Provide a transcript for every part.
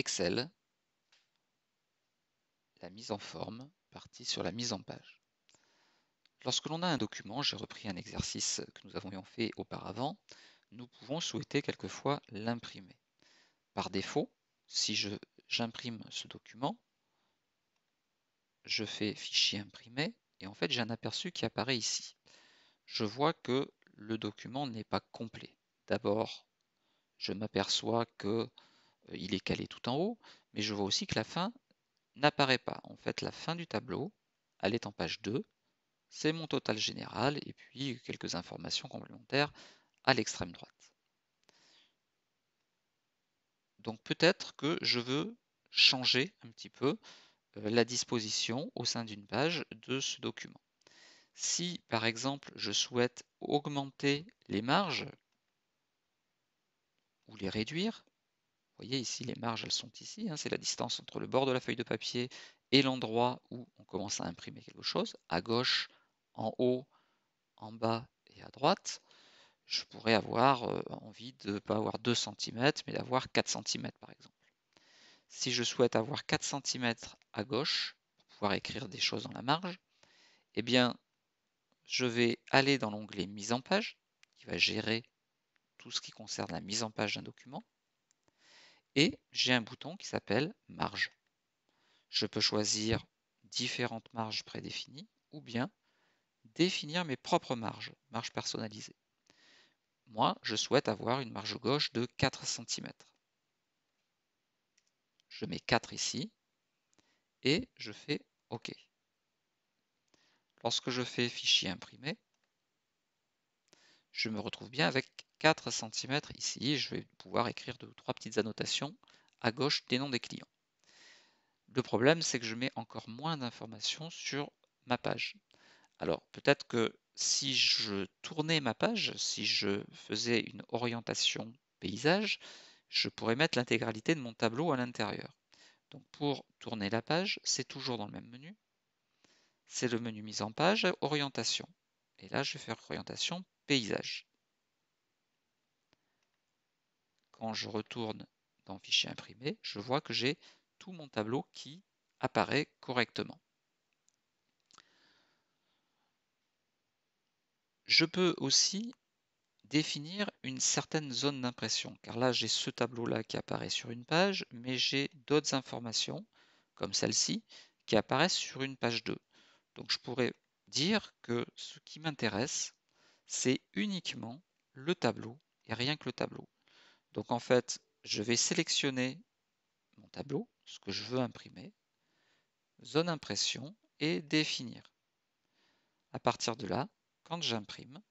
Excel, la mise en forme, partie sur la mise en page. Lorsque l'on a un document, j'ai repris un exercice que nous avions fait auparavant, nous pouvons souhaiter quelquefois l'imprimer. Par défaut, si j'imprime ce document, je fais fichier imprimé et en fait j'ai un aperçu qui apparaît ici. Je vois que le document n'est pas complet. D'abord, je m'aperçois que euh, il est calé tout en haut, mais je vois aussi que la fin n'apparaît pas. En fait, la fin du tableau, elle est en page 2, c'est mon total général et puis quelques informations complémentaires à l'extrême droite. Donc peut-être que je veux changer un petit peu euh, la disposition au sein d'une page de ce document. Si par exemple je souhaite augmenter les marges ou les réduire, vous voyez ici, les marges, elles sont ici. Hein, c'est la distance entre le bord de la feuille de papier et l'endroit où on commence à imprimer quelque chose. À gauche, en haut, en bas et à droite. Je pourrais avoir euh, envie de ne pas avoir 2 cm, mais d'avoir 4 cm par exemple. Si je souhaite avoir 4 cm à gauche, pour pouvoir écrire des choses dans la marge, eh bien, je vais aller dans l'onglet Mise en page, qui va gérer tout ce qui concerne la mise en page d'un document et j'ai un bouton qui s'appelle marge. Je peux choisir différentes marges prédéfinies ou bien définir mes propres marges, marges personnalisées. Moi, je souhaite avoir une marge gauche de 4 cm. Je mets 4 ici et je fais OK. Lorsque je fais fichier imprimé, je me retrouve bien avec 4 cm ici. Je vais pouvoir écrire deux ou trois petites annotations à gauche des noms des clients. Le problème, c'est que je mets encore moins d'informations sur ma page. Alors peut-être que si je tournais ma page, si je faisais une orientation paysage, je pourrais mettre l'intégralité de mon tableau à l'intérieur. Donc pour tourner la page, c'est toujours dans le même menu. C'est le menu mise en page, orientation. Et là, je vais faire orientation paysage. Quand je retourne dans Fichier imprimé, je vois que j'ai tout mon tableau qui apparaît correctement. Je peux aussi définir une certaine zone d'impression, car là j'ai ce tableau-là qui apparaît sur une page, mais j'ai d'autres informations, comme celle-ci, qui apparaissent sur une page 2. Donc je pourrais dire que ce qui m'intéresse, c'est uniquement le tableau et rien que le tableau. Donc en fait, je vais sélectionner mon tableau, ce que je veux imprimer, zone impression et définir. À partir de là, quand j'imprime,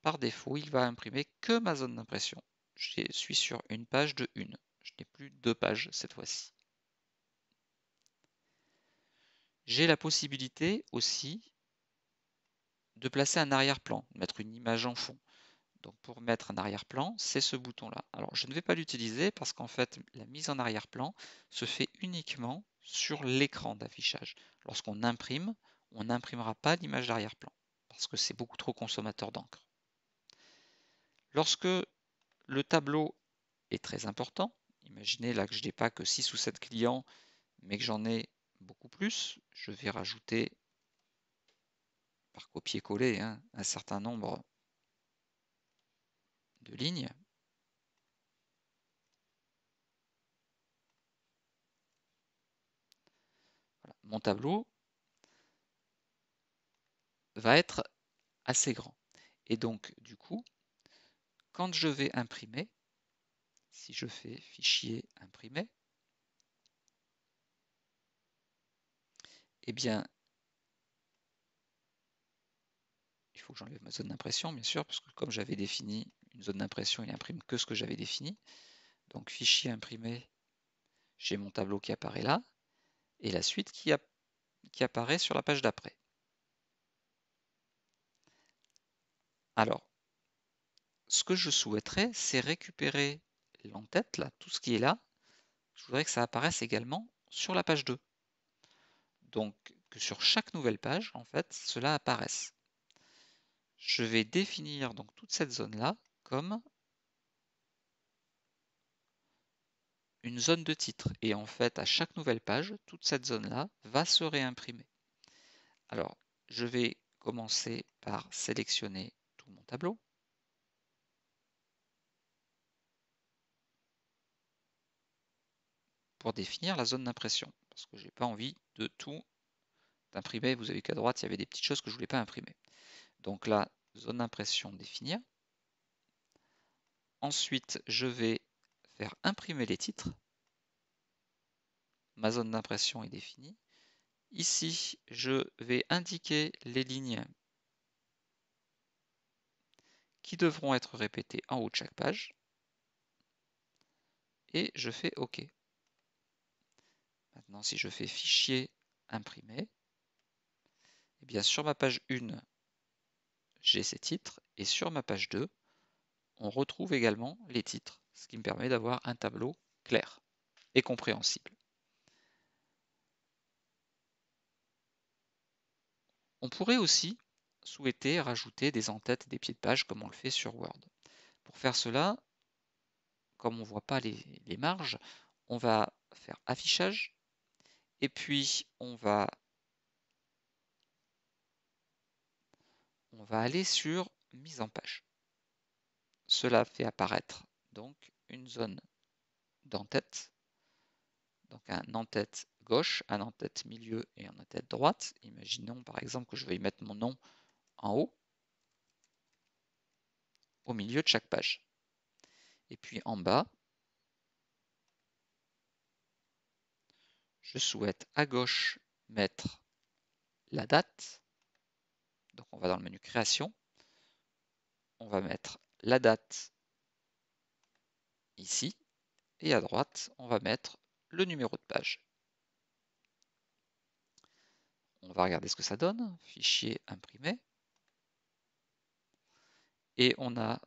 par défaut, il va imprimer que ma zone d'impression. Je suis sur une page de une. Je n'ai plus deux pages cette fois-ci. J'ai la possibilité aussi de placer un arrière-plan, mettre une image en fond. Donc pour mettre un arrière-plan, c'est ce bouton-là. Alors je ne vais pas l'utiliser parce qu'en fait la mise en arrière-plan se fait uniquement sur l'écran d'affichage. Lorsqu'on imprime, on n'imprimera pas l'image d'arrière-plan parce que c'est beaucoup trop consommateur d'encre. Lorsque le tableau est très important, imaginez là que je n'ai pas que 6 ou 7 clients mais que j'en ai beaucoup plus, je vais rajouter par copier-coller hein, un certain nombre de lignes. Mon tableau va être assez grand. Et donc, du coup, quand je vais imprimer, si je fais fichier imprimer, eh bien, Il faut que j'enlève ma zone d'impression, bien sûr, parce que comme j'avais défini une zone d'impression, il imprime que ce que j'avais défini. Donc fichier imprimé, j'ai mon tableau qui apparaît là, et la suite qui, apparaît sur la page d'après. Alors, ce que je souhaiterais, c'est récupérer l'entête, là, tout ce qui est là. Je voudrais que ça apparaisse également sur la page 2. Donc, que sur chaque nouvelle page, en fait, cela apparaisse je vais définir donc toute cette zone-là comme une zone de titre. Et en fait, à chaque nouvelle page, toute cette zone-là va se réimprimer. Alors, je vais commencer par sélectionner tout mon tableau. pour définir la zone d'impression, parce que je n'ai pas envie de tout imprimer. Vous avez qu'à droite, il y avait des petites choses que je ne voulais pas imprimer. Donc là, zone d'impression définie. Ensuite, je vais faire imprimer les titres. Ma zone d'impression est définie. Ici, je vais indiquer les lignes qui devront être répétées en haut de chaque page. Et je fais OK. Maintenant, si je fais Fichier, Imprimer, et eh bien sur ma page 1, j'ai ces titres et sur ma page 2, on retrouve également les titres, ce qui me permet d'avoir un tableau clair et compréhensible. On pourrait aussi souhaiter rajouter des entêtes et des pieds de page comme on le fait sur Word. Pour faire cela, comme on ne voit pas les marges, on va faire affichage et puis on va on va aller sur mise en page. Cela fait apparaître donc une zone d'entête, donc un en gauche, un en milieu et un en-tête droite. Imaginons par exemple que je vais y mettre mon nom en haut, au milieu de chaque page. Et puis en bas, je souhaite à gauche mettre la date donc on va dans le menu création, on va mettre la date ici, et à droite, on va mettre le numéro de page. On va regarder ce que ça donne, fichier imprimé, et on a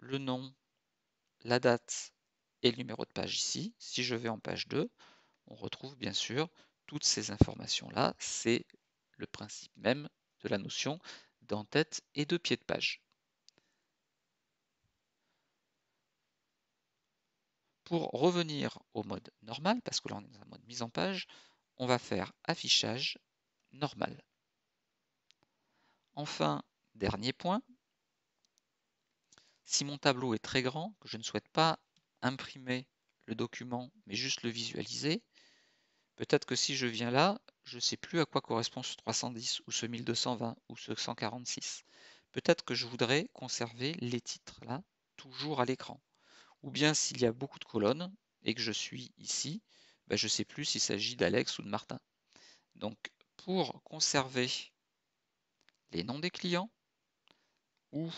le nom, la date et le numéro de page ici. Si je vais en page 2, on retrouve bien sûr toutes ces informations-là, c'est le principe même de la notion d'entête tête et de pied de page. Pour revenir au mode normal, parce que là on est dans un mode mise en page, on va faire affichage normal. Enfin, dernier point, si mon tableau est très grand, que je ne souhaite pas imprimer le document mais juste le visualiser, Peut-être que si je viens là, je ne sais plus à quoi correspond ce 310 ou ce 1220 ou ce 146. Peut-être que je voudrais conserver les titres là, toujours à l'écran. Ou bien s'il y a beaucoup de colonnes et que je suis ici, bah, je ne sais plus s'il s'agit d'Alex ou de Martin. Donc pour conserver les noms des clients ou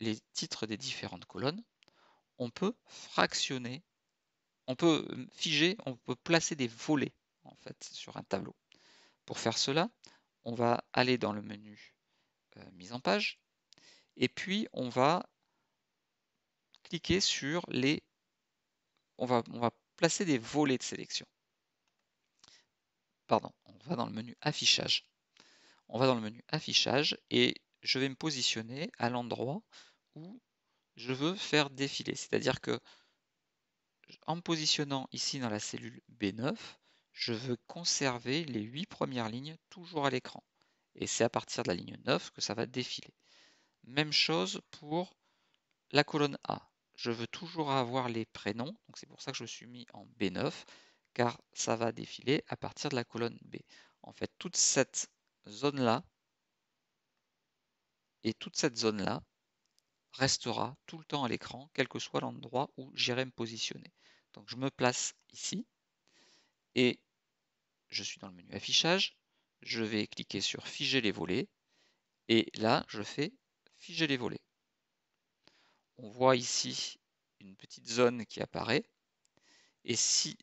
les titres des différentes colonnes, on peut fractionner, on peut euh, figer, on peut placer des volets en fait sur un tableau. Pour faire cela, on va aller dans le menu euh, mise en page et puis on va cliquer sur les on va, on va placer des volets de sélection. Pardon, on va dans le menu affichage. On va dans le menu affichage et je vais me positionner à l'endroit où je veux faire défiler. C'est-à-dire que en me positionnant ici dans la cellule B9, je veux conserver les 8 premières lignes toujours à l'écran. Et c'est à partir de la ligne 9 que ça va défiler. Même chose pour la colonne A. Je veux toujours avoir les prénoms, donc c'est pour ça que je suis mis en B9, car ça va défiler à partir de la colonne B. En fait, toute cette zone-là et toute cette zone-là restera tout le temps à l'écran, quel que soit l'endroit où j'irai me positionner. Donc je me place ici, et je suis dans le menu affichage, je vais cliquer sur figer les volets, et là, je fais figer les volets. On voit ici une petite zone qui apparaît, et si,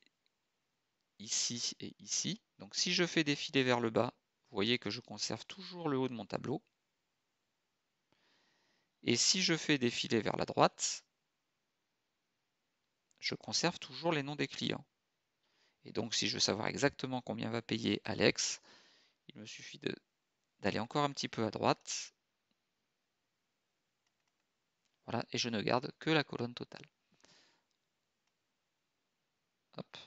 ici et ici, donc si je fais défiler vers le bas, vous voyez que je conserve toujours le haut de mon tableau, et si je fais défiler vers la droite, je conserve toujours les noms des clients. Et donc, si je veux savoir exactement combien va payer Alex, il me suffit d'aller encore un petit peu à droite. Voilà, et je ne garde que la colonne totale. Hop.